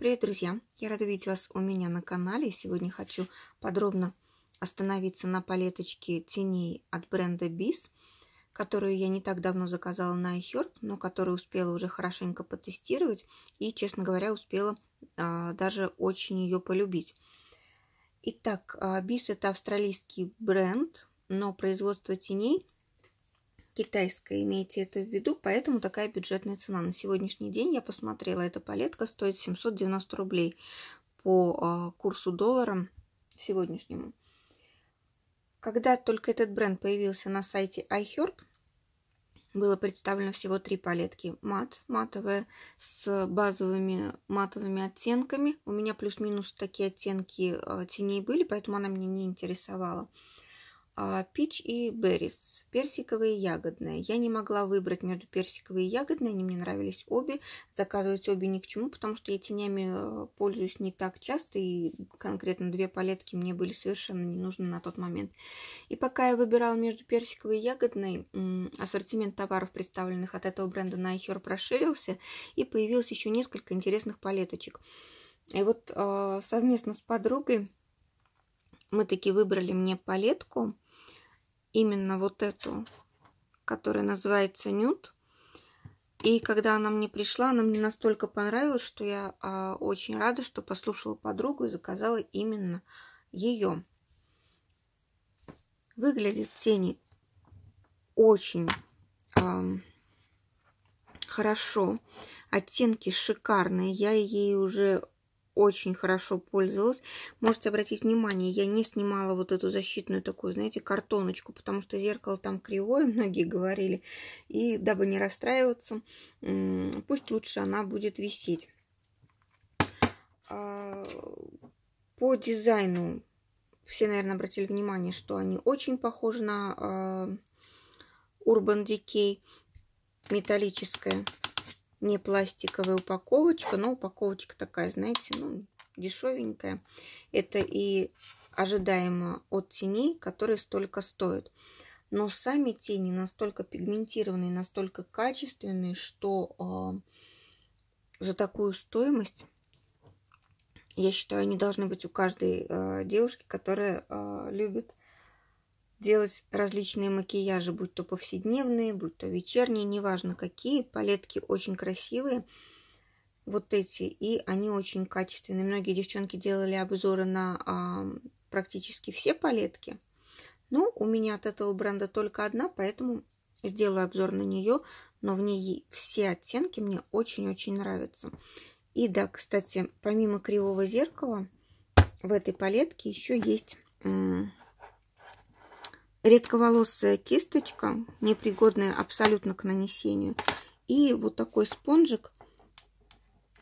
Привет, друзья! Я рада видеть вас у меня на канале. Сегодня хочу подробно остановиться на палеточке теней от бренда BIS, которую я не так давно заказала на iHerb, но которую успела уже хорошенько потестировать и, честно говоря, успела а, даже очень ее полюбить. Итак, а, BIS это австралийский бренд, но производство теней – китайская, имейте это в виду, поэтому такая бюджетная цена. На сегодняшний день я посмотрела, эта палетка стоит 790 рублей по а, курсу доллара сегодняшнему. Когда только этот бренд появился на сайте iHerb, было представлено всего три палетки. Мат, матовая, с базовыми матовыми оттенками. У меня плюс-минус такие оттенки а, теней были, поэтому она меня не интересовала. Пич а, и Беррис, персиковые и ягодные. Я не могла выбрать между персиковой и ягодной, они мне нравились обе. Заказывать обе ни к чему, потому что я тенями э, пользуюсь не так часто, и конкретно две палетки мне были совершенно не нужны на тот момент. И пока я выбирала между персиковой и ягодной, ассортимент товаров, представленных от этого бренда на iHerb, расширился, и появилось еще несколько интересных палеточек. И вот а, совместно с подругой мы таки выбрали мне палетку, именно вот эту, которая называется нюд. И когда она мне пришла, она мне настолько понравилась, что я э, очень рада, что послушала подругу и заказала именно ее. Выглядят тени очень э, хорошо. Оттенки шикарные. Я ей уже очень хорошо пользовалась. Можете обратить внимание, я не снимала вот эту защитную такую, знаете, картоночку, потому что зеркало там кривое, многие говорили. И дабы не расстраиваться, пусть лучше она будет висеть. А, по дизайну все, наверное, обратили внимание, что они очень похожи на а, Urban Decay металлическая не пластиковая упаковочка, но упаковочка такая, знаете, ну, дешевенькая. Это и ожидаемо от теней, которые столько стоят. Но сами тени настолько пигментированные, настолько качественные, что э, за такую стоимость, я считаю, они должны быть у каждой э, девушки, которая э, любит делать различные макияжи, будь то повседневные, будь то вечерние, неважно какие. Палетки очень красивые, вот эти, и они очень качественные. Многие девчонки делали обзоры на а, практически все палетки. Но у меня от этого бренда только одна, поэтому сделаю обзор на нее. Но в ней все оттенки мне очень-очень нравятся. И да, кстати, помимо кривого зеркала, в этой палетке еще есть редковолосая кисточка, непригодная абсолютно к нанесению. И вот такой спонжик,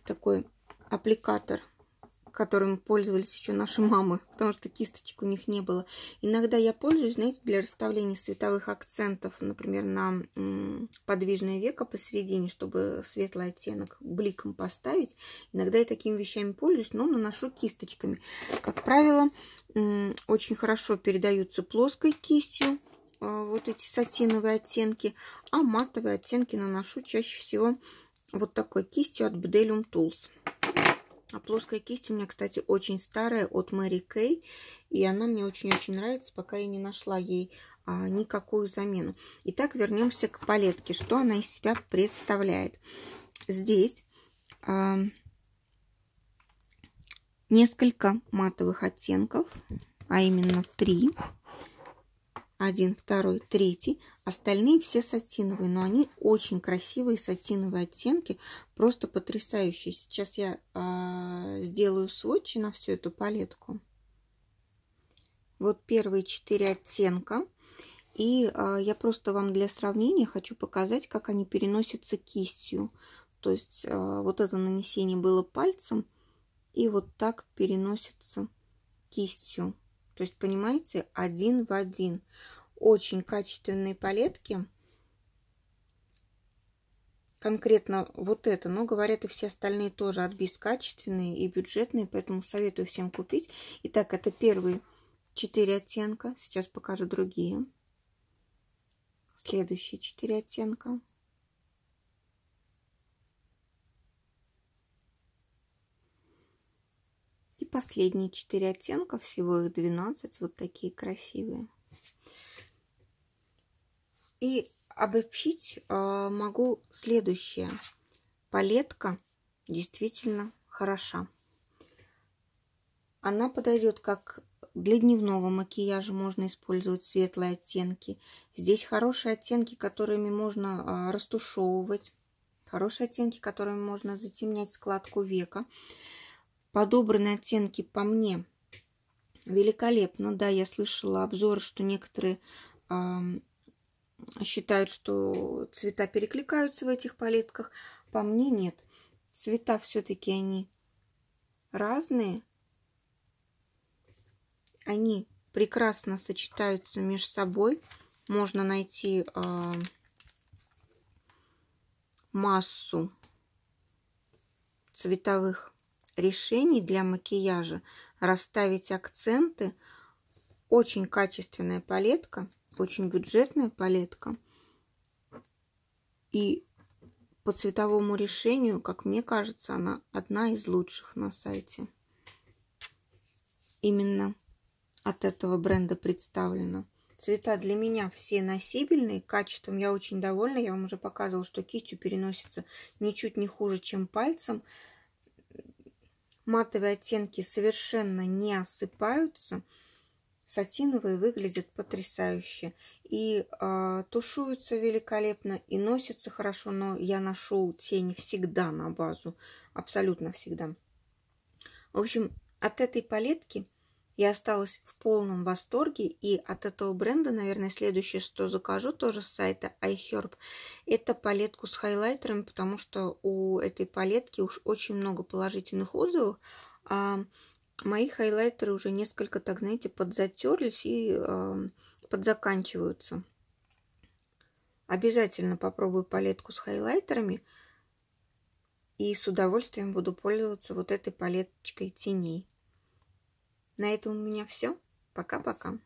такой аппликатор – которыми пользовались еще наши мамы, потому что кисточек у них не было. Иногда я пользуюсь, знаете, для расставления световых акцентов, например, на подвижное веко посередине, чтобы светлый оттенок бликом поставить. Иногда я такими вещами пользуюсь, но наношу кисточками. Как правило, очень хорошо передаются плоской кистью э, вот эти сатиновые оттенки, а матовые оттенки наношу чаще всего вот такой кистью от Bedelium Tools. А плоская кисть у меня, кстати, очень старая от Мэри Кей. И она мне очень-очень нравится, пока я не нашла ей а, никакую замену. Итак, вернемся к палетке. Что она из себя представляет? Здесь а, несколько матовых оттенков, а именно три. Три один, второй, третий. Остальные все сатиновые, но они очень красивые сатиновые оттенки, просто потрясающие. Сейчас я э, сделаю сводчи на всю эту палетку. Вот первые четыре оттенка. И э, я просто вам для сравнения хочу показать, как они переносятся кистью. То есть э, вот это нанесение было пальцем, и вот так переносится кистью. То есть, понимаете, один в один. Очень качественные палетки. Конкретно вот это, но говорят и все остальные тоже от качественные и бюджетные, поэтому советую всем купить. Итак, это первые четыре оттенка. Сейчас покажу другие. Следующие четыре оттенка. последние четыре оттенка, всего их 12, вот такие красивые. И обобщить э, могу следующее. Палетка действительно хороша. Она подойдет как для дневного макияжа можно использовать светлые оттенки. Здесь хорошие оттенки, которыми можно э, а, растушевывать. Хорошие оттенки, которыми можно затемнять складку века подобраны оттенки по мне. Великолепно, да, я слышала обзор, что некоторые э, считают, что цвета перекликаются в этих палетках. По мне нет. Цвета все-таки они разные. Они прекрасно сочетаются между собой. Можно найти э, массу цветовых решений для макияжа, расставить акценты. Очень качественная палетка, очень бюджетная палетка. И по цветовому решению, как мне кажется, она одна из лучших на сайте. Именно от этого бренда представлена. Цвета для меня все носибельные, качеством я очень довольна. Я вам уже показывала, что кистью переносится ничуть не хуже, чем пальцем матовые оттенки совершенно не осыпаются. Сатиновые выглядят потрясающе. И э, тушуются великолепно, и носятся хорошо, но я ношу тени всегда на базу, абсолютно всегда. В общем, от этой палетки я осталась в полном восторге, и от этого бренда, наверное, следующее, что закажу, тоже с сайта iHerb, это палетку с хайлайтерами, потому что у этой палетки уж очень много положительных отзывов, а мои хайлайтеры уже несколько, так знаете, подзатерлись и э, подзаканчиваются. Обязательно попробую палетку с хайлайтерами и с удовольствием буду пользоваться вот этой палеточкой теней. На этом у меня все. Пока-пока.